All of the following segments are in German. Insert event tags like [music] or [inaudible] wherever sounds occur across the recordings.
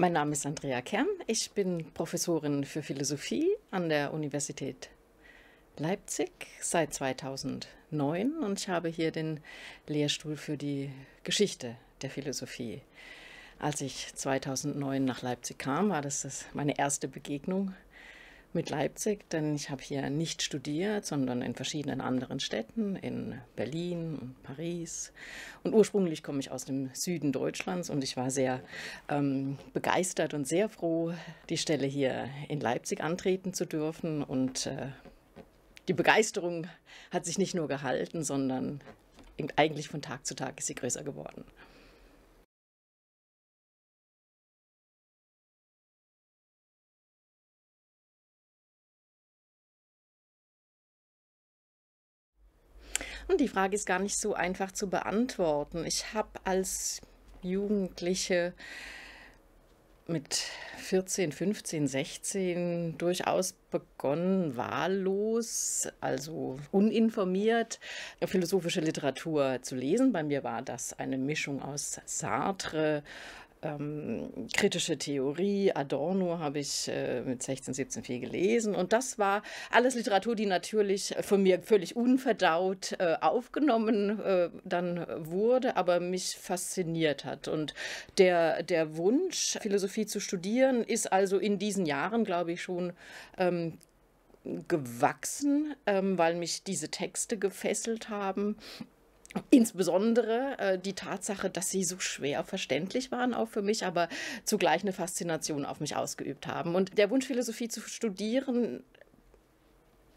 Mein Name ist Andrea Kern. Ich bin Professorin für Philosophie an der Universität Leipzig seit 2009 und ich habe hier den Lehrstuhl für die Geschichte der Philosophie. Als ich 2009 nach Leipzig kam, war das, meine erste Begegnung mit Leipzig, denn ich habe hier nicht studiert, sondern in verschiedenen anderen Städten, in Berlin und Paris. Und ursprünglich komme ich aus dem Süden Deutschlands und ich war sehr ähm, begeistert und sehr froh, die Stelle hier in Leipzig antreten zu dürfen. Und äh, die Begeisterung hat sich nicht nur gehalten, sondern eigentlich von Tag zu Tag ist sie größer geworden. Die Frage ist gar nicht so einfach zu beantworten. Ich habe als Jugendliche mit 14, 15, 16 durchaus begonnen, wahllos, also uninformiert, philosophische Literatur zu lesen. Bei mir war das eine Mischung aus Sartre, ähm, kritische Theorie, Adorno habe ich äh, mit 16, 17 viel gelesen. Und das war alles Literatur, die natürlich von mir völlig unverdaut äh, aufgenommen äh, dann wurde, aber mich fasziniert hat. Und der, der Wunsch, Philosophie zu studieren, ist also in diesen Jahren, glaube ich, schon ähm, gewachsen, ähm, weil mich diese Texte gefesselt haben. Insbesondere äh, die Tatsache, dass sie so schwer verständlich waren, auch für mich, aber zugleich eine Faszination auf mich ausgeübt haben. Und der Wunsch, Philosophie zu studieren,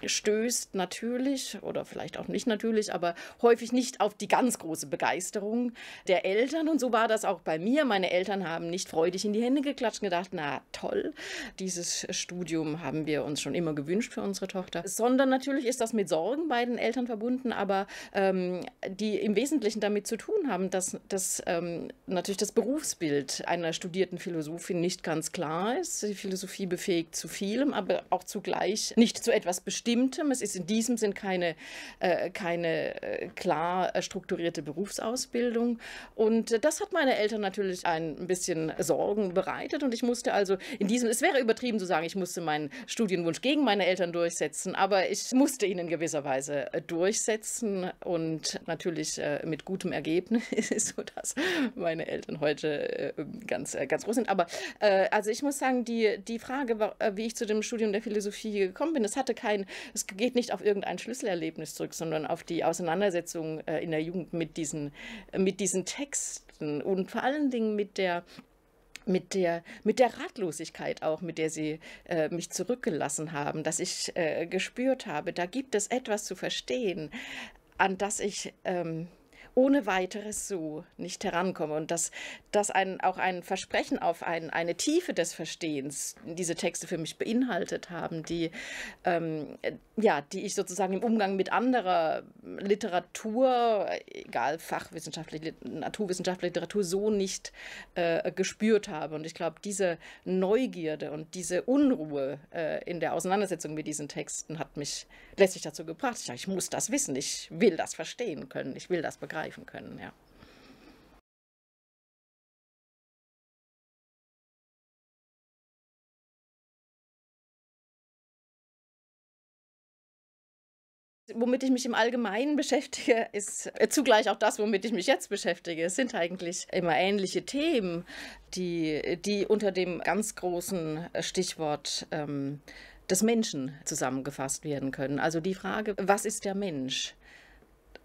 stößt natürlich oder vielleicht auch nicht natürlich, aber häufig nicht auf die ganz große Begeisterung der Eltern. Und so war das auch bei mir. Meine Eltern haben nicht freudig in die Hände geklatscht und gedacht, na toll, dieses Studium haben wir uns schon immer gewünscht für unsere Tochter. Sondern natürlich ist das mit Sorgen bei den Eltern verbunden, aber ähm, die im Wesentlichen damit zu tun haben, dass, dass ähm, natürlich das Berufsbild einer studierten Philosophin nicht ganz klar ist. Die Philosophie befähigt zu vielem, aber auch zugleich nicht zu etwas bestimmt Bestimmtem. Es ist in diesem Sinn keine, äh, keine äh, klar äh, strukturierte Berufsausbildung. Und äh, das hat meine Eltern natürlich ein bisschen Sorgen bereitet. Und ich musste also in diesem, es wäre übertrieben zu sagen, ich musste meinen Studienwunsch gegen meine Eltern durchsetzen, aber ich musste ihn in gewisser Weise durchsetzen und natürlich mit gutem Ergebnis, [laughs] sodass meine Eltern heute ganz, ganz groß sind. Aber also ich muss sagen, die, die Frage, wie ich zu dem Studium der Philosophie gekommen bin, es hatte kein es geht nicht auf irgendein Schlüsselerlebnis zurück, sondern auf die Auseinandersetzung äh, in der Jugend mit diesen, mit diesen Texten und vor allen Dingen mit der mit der, mit der Ratlosigkeit auch, mit der sie äh, mich zurückgelassen haben, dass ich äh, gespürt habe, da gibt es etwas zu verstehen, an das ich ähm, ohne weiteres so nicht herankomme und dass das ein, auch ein Versprechen auf ein, eine Tiefe des Verstehens diese Texte für mich beinhaltet haben, die, ähm, äh, ja, die ich sozusagen im Umgang mit anderer Literatur, egal fachwissenschaftlich, Naturwissenschaft, Literatur, so nicht äh, gespürt habe. Und ich glaube, diese Neugierde und diese Unruhe äh, in der Auseinandersetzung mit diesen Texten hat mich letztlich dazu gebracht. Ich, dachte, ich muss das wissen, ich will das verstehen können, ich will das begreifen greifen können, ja. womit ich mich im Allgemeinen beschäftige, ist äh, zugleich auch das, womit ich mich jetzt beschäftige. Es sind eigentlich immer ähnliche Themen, die, die unter dem ganz großen äh, Stichwort ähm, des Menschen zusammengefasst werden können. Also die Frage, was ist der Mensch?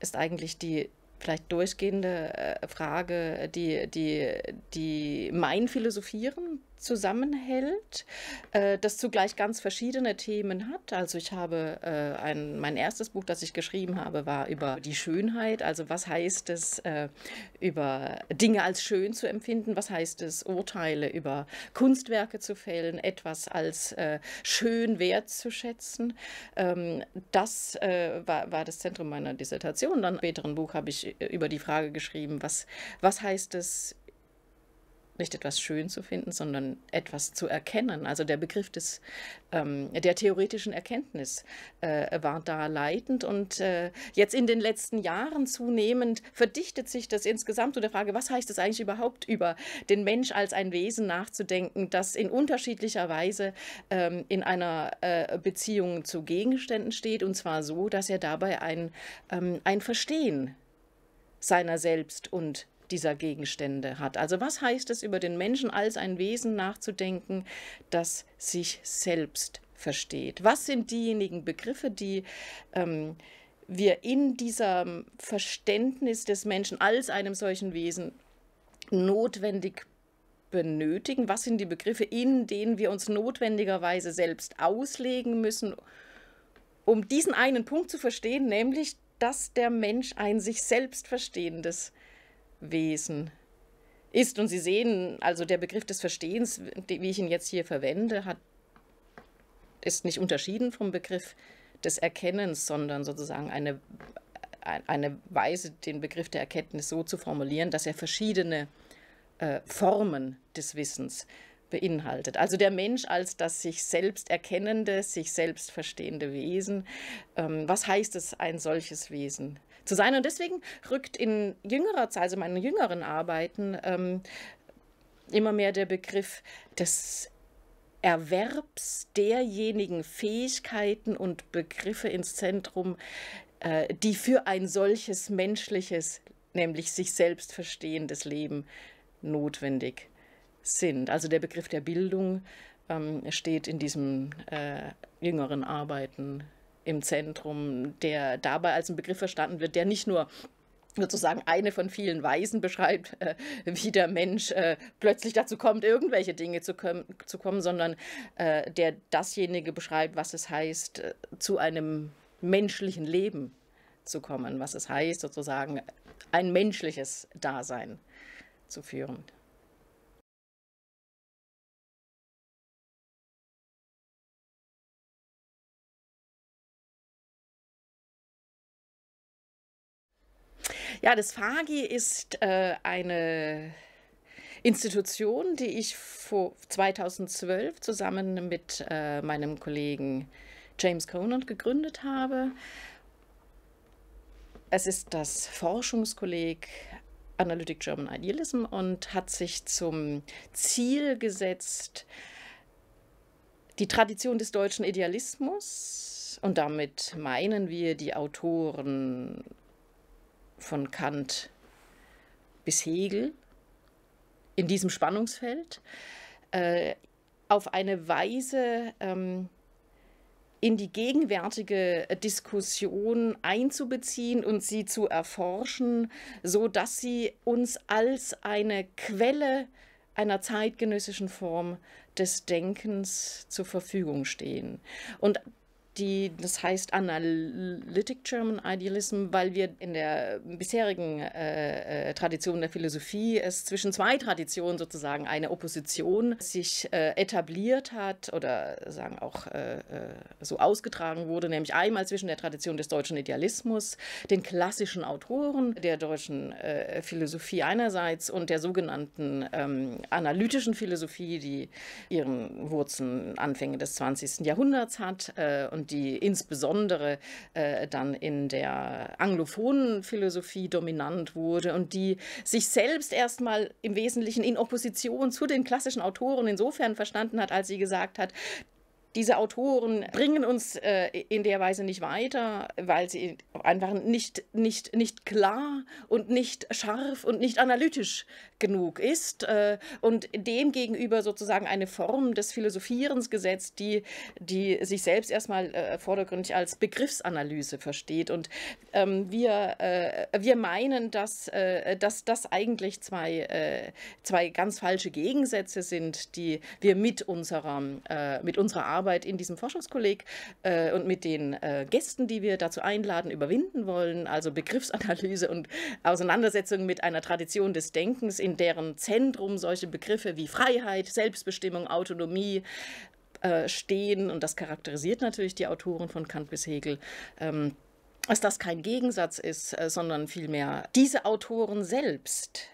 ist eigentlich die, vielleicht durchgehende äh, Frage, die, die, die mein Philosophieren zusammenhält, äh, das zugleich ganz verschiedene Themen hat. Also ich habe äh, ein, mein erstes Buch, das ich geschrieben habe, war über die Schönheit. Also was heißt es, äh, über Dinge als schön zu empfinden? Was heißt es, Urteile über Kunstwerke zu fällen, etwas als äh, schön wertzuschätzen? Ähm, das äh, war, war das Zentrum meiner Dissertation. Dann im späteren Buch habe ich äh, über die Frage geschrieben, was, was heißt es, nicht etwas schön zu finden, sondern etwas zu erkennen. Also der Begriff des, ähm, der theoretischen Erkenntnis äh, war da leitend und äh, jetzt in den letzten Jahren zunehmend verdichtet sich das insgesamt zu der Frage, was heißt es eigentlich überhaupt über den Mensch als ein Wesen nachzudenken, das in unterschiedlicher Weise ähm, in einer äh, Beziehung zu Gegenständen steht und zwar so, dass er dabei ein, ähm, ein Verstehen seiner selbst und dieser Gegenstände hat. Also was heißt es, über den Menschen als ein Wesen nachzudenken, das sich selbst versteht? Was sind diejenigen Begriffe, die ähm, wir in diesem Verständnis des Menschen als einem solchen Wesen notwendig benötigen? Was sind die Begriffe, in denen wir uns notwendigerweise selbst auslegen müssen, um diesen einen Punkt zu verstehen, nämlich, dass der Mensch ein sich selbst verstehendes Wesen ist. Und Sie sehen, also der Begriff des Verstehens, wie ich ihn jetzt hier verwende, hat, ist nicht unterschieden vom Begriff des Erkennens, sondern sozusagen eine, eine Weise, den Begriff der Erkenntnis so zu formulieren, dass er verschiedene äh, Formen des Wissens beinhaltet. Also der Mensch als das sich selbst erkennende, sich selbst verstehende Wesen. Ähm, was heißt es, ein solches Wesen zu sein. Und deswegen rückt in jüngerer Zeit, also in meinen jüngeren Arbeiten, ähm, immer mehr der Begriff des Erwerbs derjenigen Fähigkeiten und Begriffe ins Zentrum, äh, die für ein solches menschliches, nämlich sich selbst verstehendes Leben notwendig sind. Also der Begriff der Bildung ähm, steht in diesen äh, jüngeren Arbeiten im Zentrum, der dabei als ein Begriff verstanden wird, der nicht nur sozusagen eine von vielen Weisen beschreibt, äh, wie der Mensch äh, plötzlich dazu kommt, irgendwelche Dinge zu, können, zu kommen, sondern äh, der dasjenige beschreibt, was es heißt, äh, zu einem menschlichen Leben zu kommen, was es heißt, sozusagen ein menschliches Dasein zu führen. Ja, das FAGI ist äh, eine Institution, die ich vor 2012 zusammen mit äh, meinem Kollegen James Conant gegründet habe. Es ist das Forschungskolleg Analytic German Idealism und hat sich zum Ziel gesetzt, die Tradition des deutschen Idealismus, und damit meinen wir die Autoren von Kant bis Hegel in diesem Spannungsfeld äh, auf eine Weise ähm, in die gegenwärtige Diskussion einzubeziehen und sie zu erforschen, so dass sie uns als eine Quelle einer zeitgenössischen Form des Denkens zur Verfügung stehen. Und die, das heißt Analytic German Idealism, weil wir in der bisherigen äh, äh, Tradition der Philosophie es zwischen zwei Traditionen sozusagen eine Opposition sich äh, etabliert hat oder sagen auch äh, äh so ausgetragen wurde, nämlich einmal zwischen der Tradition des deutschen Idealismus, den klassischen Autoren der deutschen äh, Philosophie einerseits und der sogenannten ähm, analytischen Philosophie, die ihren Wurzeln Anfänge des 20. Jahrhunderts hat und die insbesondere äh, dann in der anglophonen Philosophie dominant wurde und die sich selbst erstmal im Wesentlichen in Opposition zu den klassischen Autoren insofern verstanden hat, als sie gesagt hat, diese Autoren bringen uns äh, in der Weise nicht weiter, weil sie einfach nicht, nicht, nicht klar und nicht scharf und nicht analytisch genug ist äh, und demgegenüber sozusagen eine Form des Philosophierens gesetzt, die, die sich selbst erstmal äh, vordergründig als Begriffsanalyse versteht. Und ähm, wir, äh, wir meinen, dass, äh, dass das eigentlich zwei, äh, zwei ganz falsche Gegensätze sind, die wir mit unserer, mit unserer Arbeit Arbeit in diesem Forschungskolleg äh, und mit den äh, Gästen, die wir dazu einladen, überwinden wollen. Also Begriffsanalyse und Auseinandersetzung mit einer Tradition des Denkens, in deren Zentrum solche Begriffe wie Freiheit, Selbstbestimmung, Autonomie, äh, stehen und das charakterisiert natürlich die Autoren von Kant bis Hegel, ähm, dass das kein Gegensatz ist, äh, sondern vielmehr diese Autoren selbst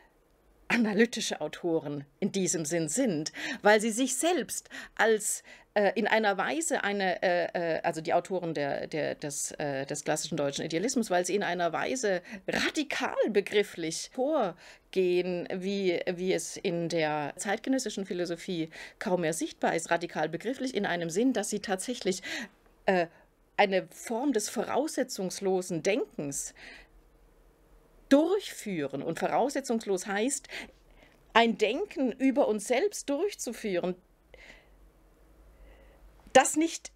analytische Autoren in diesem Sinn sind, weil sie sich selbst als äh, in einer Weise eine, äh, äh, also die Autoren der, der, des, des klassischen deutschen Idealismus, weil sie in einer Weise radikal begrifflich vorgehen, wie, wie es in der zeitgenössischen Philosophie kaum mehr sichtbar ist, radikal begrifflich in einem Sinn, dass sie tatsächlich eine Form des voraussetzungslosen Denkens durchführen. Und voraussetzungslos heißt, ein Denken über uns selbst durchzuführen, das nicht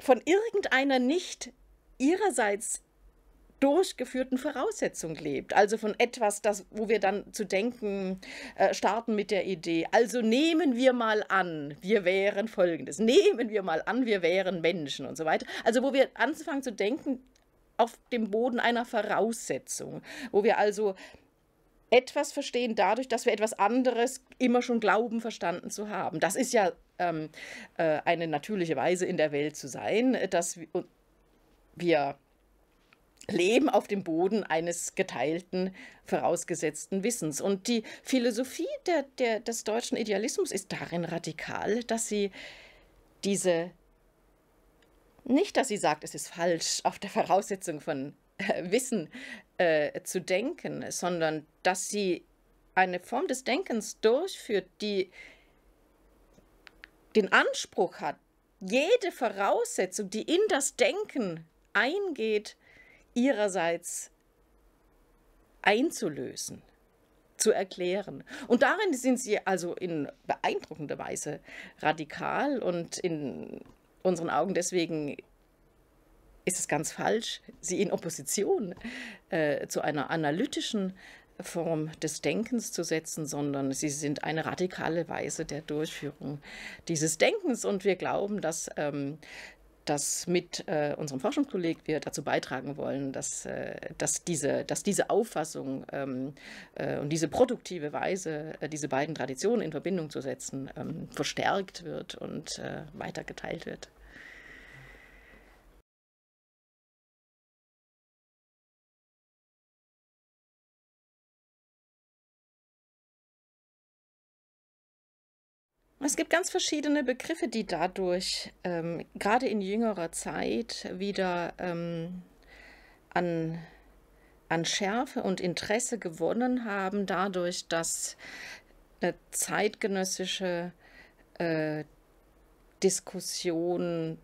von irgendeiner nicht ihrerseits durchgeführten Voraussetzung lebt. Also von etwas, das, wo wir dann zu denken äh, starten mit der Idee. Also nehmen wir mal an, wir wären Folgendes. Nehmen wir mal an, wir wären Menschen und so weiter. Also wo wir anfangen zu denken auf dem Boden einer Voraussetzung, wo wir also etwas verstehen dadurch, dass wir etwas anderes immer schon glauben, verstanden zu haben. Das ist ja ähm, äh, eine natürliche Weise in der Welt zu sein, dass wir, leben auf dem Boden eines geteilten, vorausgesetzten Wissens. Und die Philosophie der, der, des deutschen Idealismus ist darin radikal, dass sie diese, nicht dass sie sagt, es ist falsch, auf der Voraussetzung von äh, Wissen äh, zu denken, sondern dass sie eine Form des Denkens durchführt, die den Anspruch hat, jede Voraussetzung, die in das Denken eingeht, ihrerseits einzulösen, zu erklären. Und darin sind sie also in beeindruckender Weise radikal und in unseren Augen deswegen ist es ganz falsch, sie in Opposition äh, zu einer analytischen Form des Denkens zu setzen, sondern sie sind eine radikale Weise der Durchführung dieses Denkens. Und wir glauben, dass ähm, dass mit äh, unserem Forschungskolleg wir dazu beitragen wollen, dass, äh, dass, diese, dass diese Auffassung ähm, äh, und diese produktive Weise, äh, diese beiden Traditionen in Verbindung zu setzen, ähm, verstärkt wird und äh, weiter geteilt wird. Es gibt ganz verschiedene Begriffe, die dadurch ähm, gerade in jüngerer Zeit wieder ähm, an, an Schärfe und Interesse gewonnen haben, dadurch, dass eine zeitgenössische äh, Diskussion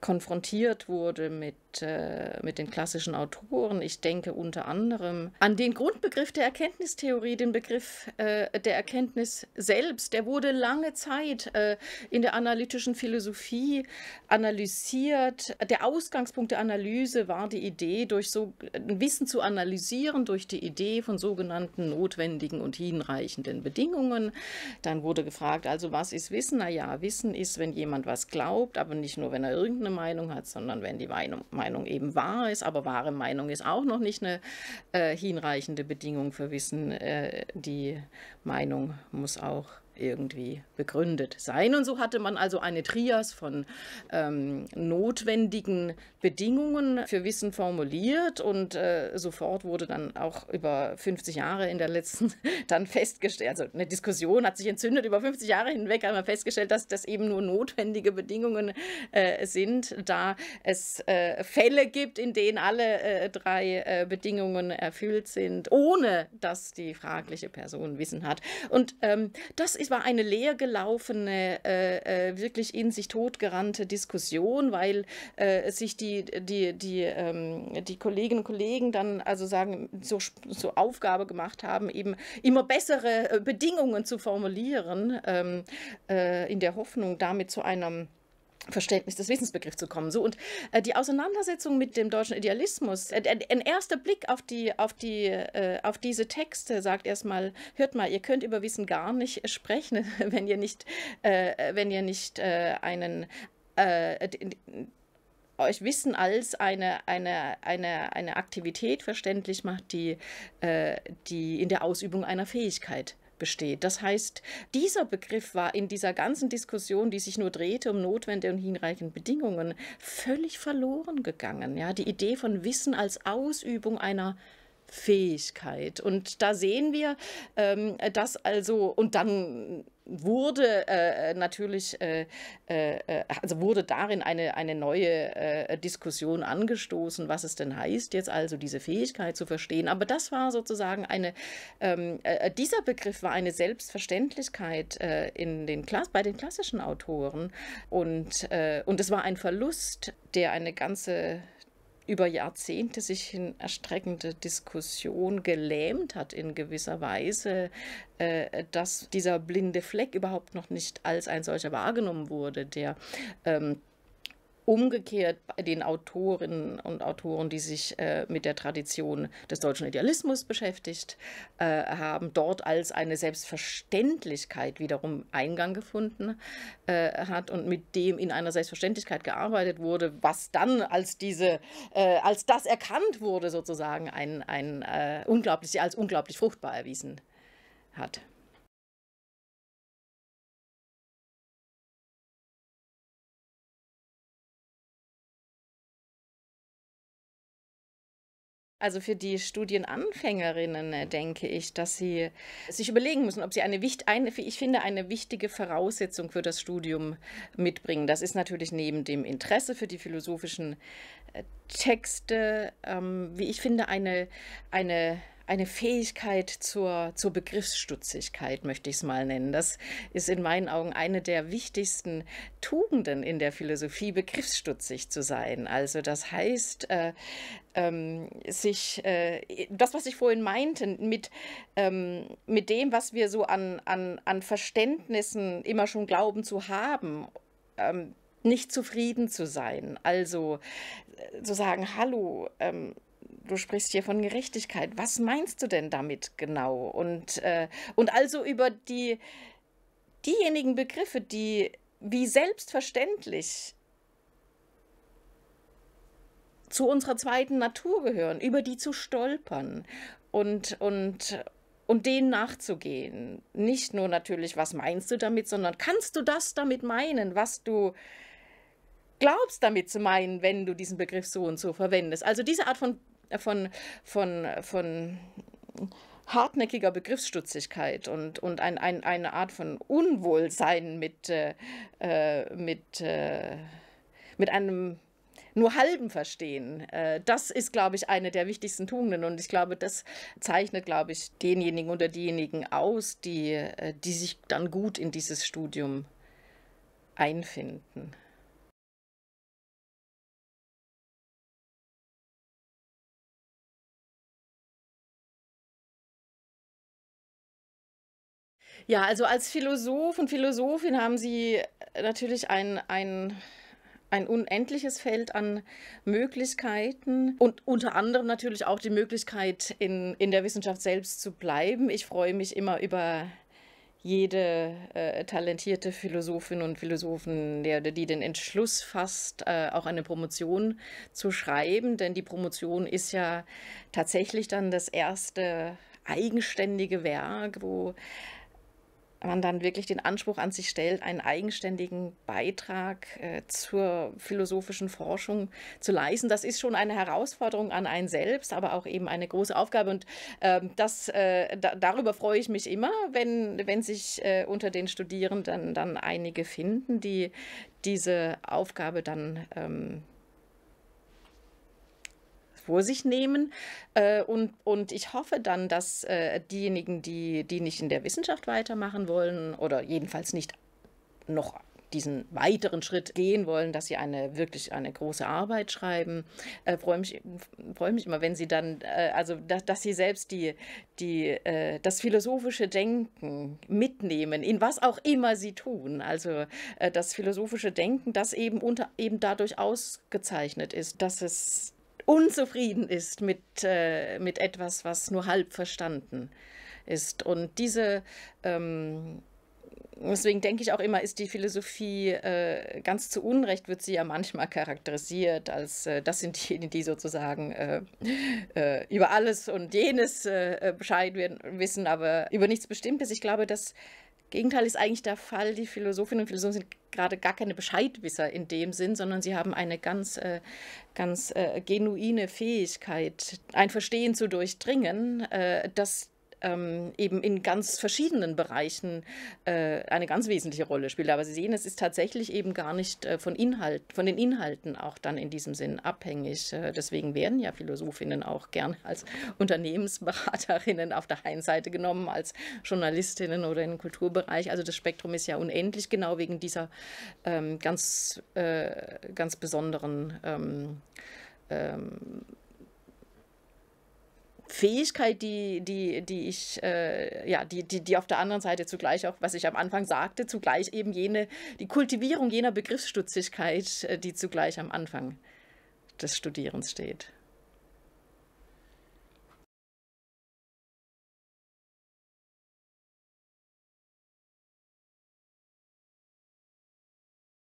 konfrontiert wurde mit äh, mit, den klassischen Autoren. Ich denke unter anderem an den Grundbegriff der Erkenntnistheorie, den Begriff äh, der Erkenntnis selbst. Der wurde lange Zeit äh, in der analytischen Philosophie analysiert. Der Ausgangspunkt der Analyse war die Idee, durch so Wissen zu analysieren, durch die Idee von sogenannten notwendigen und hinreichenden Bedingungen. Dann wurde gefragt, also was ist Wissen? Naja, Wissen ist, wenn jemand was glaubt, aber nicht nur, wenn er irgendeine Meinung hat, sondern wenn die Meinung Meinung eben wahr ist, aber wahre Meinung ist auch noch nicht eine äh, hinreichende Bedingung für Wissen. Äh, die Meinung muss auch irgendwie begründet sein. Und so hatte man also eine Trias von ähm, notwendigen Bedingungen für Wissen formuliert und äh, sofort wurde dann auch über 50 Jahre in der letzten [laughs] dann festgestellt, also eine Diskussion hat sich entzündet, über 50 Jahre hinweg haben wir festgestellt, dass das eben nur notwendige Bedingungen äh, sind, da es äh, Fälle gibt, in denen alle äh, drei äh, Bedingungen erfüllt sind, ohne dass die fragliche Person Wissen hat. Und ähm, das ist es war eine leergelaufene, äh, äh, wirklich in sich totgerannte Diskussion, weil äh, sich die, die, die, ähm, die Kolleginnen und Kollegen dann also sagen, so, so Aufgabe gemacht haben, eben immer bessere äh, Bedingungen zu formulieren, ähm, äh, in der Hoffnung, damit zu einem Verständnis des Wissensbegriffs zu kommen. So und äh, die Auseinandersetzung mit dem deutschen Idealismus, äh, ein erster Blick auf die auf die äh, auf diese Texte sagt erstmal, hört mal, ihr könnt über Wissen gar nicht sprechen, [laughs] wenn ihr nicht äh, wenn ihr nicht äh, einen äh, euch Wissen als eine, eine, eine, eine Aktivität verständlich macht, die, die in der Ausübung einer Fähigkeit besteht. Das heißt, dieser Begriff war in dieser ganzen Diskussion, die sich nur drehte um notwendige und hinreichende Bedingungen, völlig verloren gegangen. Ja, die Idee von Wissen als Ausübung einer Fähigkeit. Und da sehen wir, ähm, dass also, und dann wurde äh, natürlich, äh, äh, äh, also wurde darin eine, eine neue äh, Diskussion angestoßen, was es denn heißt, jetzt also diese Fähigkeit zu verstehen. Aber das war sozusagen eine, ähm, äh, dieser Begriff war eine Selbstverständlichkeit in den bei den klassischen Autoren und, und es war ein Verlust, der eine ganze über Jahrzehnte sich in erstreckende Diskussion gelähmt hat in gewisser Weise, äh, dass dieser blinde Fleck überhaupt noch nicht als ein solcher wahrgenommen wurde, der ähm, Umgekehrt bei den Autorinnen und Autoren, die sich äh, mit der Tradition des deutschen Idealismus beschäftigt äh, haben, dort als eine Selbstverständlichkeit wiederum Eingang gefunden äh, hat und mit dem in einer Selbstverständlichkeit gearbeitet wurde, was dann als diese, äh, als das erkannt wurde, sozusagen ein, ein äh, unglaublich, als unglaublich fruchtbar erwiesen hat. Also für die Studienanfängerinnen äh, denke ich, dass sie sich überlegen müssen, ob sie eine, eine, ich finde, eine wichtige Voraussetzung für das Studium mitbringen. Das ist natürlich neben dem Interesse für die philosophischen äh, Texte, ähm, wie ich finde, eine, eine eine Fähigkeit zur, zur Begriffsstutzigkeit, möchte ich es mal nennen. Das ist in meinen Augen eine der wichtigsten Tugenden in der Philosophie, begriffsstutzig zu sein. Also das heißt, äh, ähm, sich, äh, das, was ich vorhin meinte, mit, ähm, mit dem, was wir so an, an, an Verständnissen immer schon glauben zu haben, ähm, nicht zufrieden zu sein. Also äh, zu sagen, hallo, ähm, du sprichst hier von Gerechtigkeit. Was meinst du denn damit genau? Und, äh, und also über die, diejenigen Begriffe, die wie selbstverständlich zu unserer zweiten Natur gehören, über die zu stolpern und, und, und denen nachzugehen. Nicht nur natürlich, was meinst du damit, sondern kannst du das damit meinen, was du glaubst damit zu meinen, wenn du diesen Begriff so und so verwendest. Also diese Art von äh, von, von, von hartnäckiger Begriffsstutzigkeit und, und ein, ein, eine Art von Unwohlsein mit, äh, äh mit, äh, mit einem nur halben verstehen. Äh, das ist, glaube ich, eine der wichtigsten Tugenden. Und ich glaube, das zeichnet, glaube ich, denjenigen oder diejenigen aus, die, die sich dann gut in dieses Studium einfinden. Ja, also als Philosoph und Philosophin haben Sie äh, natürlich ein, ein, ein unendliches Feld an Möglichkeiten und unter anderem natürlich auch die Möglichkeit, in, in der Wissenschaft selbst zu bleiben. Ich freue mich immer über jede äh, talentierte Philosophin und Philosophen, der, die den Entschluss fasst, äh, auch eine Promotion zu schreiben, denn die Promotion ist ja tatsächlich dann das erste eigenständige Werk, wo man dann wirklich den Anspruch an sich stellt, einen eigenständigen Beitrag äh, zur philosophischen Forschung zu leisten. Das ist schon eine Herausforderung an einen selbst, aber auch eben eine große Aufgabe. Und ähm, das, äh, da, darüber freue ich mich immer, wenn, wenn sich äh, unter den Studierenden dann einige finden, die diese Aufgabe dann ähm, vor sich nehmen. Äh, und, und ich hoffe dann, dass äh, diejenigen, die, die nicht in der Wissenschaft weitermachen wollen oder jedenfalls nicht noch diesen weiteren Schritt gehen wollen, dass sie eine wirklich eine große Arbeit schreiben. Äh, freue mich freue mich immer, wenn sie dann äh, also dass, dass, sie selbst die die äh, das philosophische Denken mitnehmen in was auch immer sie tun. Also äh, das philosophische Denken, das eben unter eben dadurch ausgezeichnet ist, dass es unzufrieden ist mit, äh, mit etwas, was nur halb verstanden ist. Und diese, ähm, deswegen denke ich auch immer, ist die Philosophie äh, ganz zu Unrecht, wird sie ja manchmal charakterisiert als äh, das sind diejenigen, die sozusagen äh, äh, über alles und jenes äh, Bescheid wissen, aber über nichts Bestimmtes. Ich glaube, dass Gegenteil ist eigentlich der Fall. Die Philosophinnen und Philosophen sind gerade gar keine Bescheidwisser in dem Sinn, sondern sie haben eine ganz, äh, ganz äh, genuine Fähigkeit, ein Verstehen zu durchdringen, äh, das ähm, eben in ganz verschiedenen Bereichen äh, eine ganz wesentliche Rolle spielt. Aber Sie sehen, es ist tatsächlich eben gar nicht äh, von, Inhalt, von den Inhalten auch dann in diesem Sinn abhängig. Äh, deswegen werden ja Philosophinnen auch gern als Unternehmensberaterinnen auf der einen Seite genommen, als Journalistinnen oder im Kulturbereich. Also das Spektrum ist ja unendlich, genau wegen dieser ähm, ganz, äh, ganz besonderen ähm, ähm Fähigkeit, die, die, die ich, äh, ja, die, die, die auf der anderen Seite zugleich auch, was ich am Anfang sagte, zugleich eben jene, die Kultivierung jener Begriffsstutzigkeit, äh, die zugleich am Anfang des Studierens steht.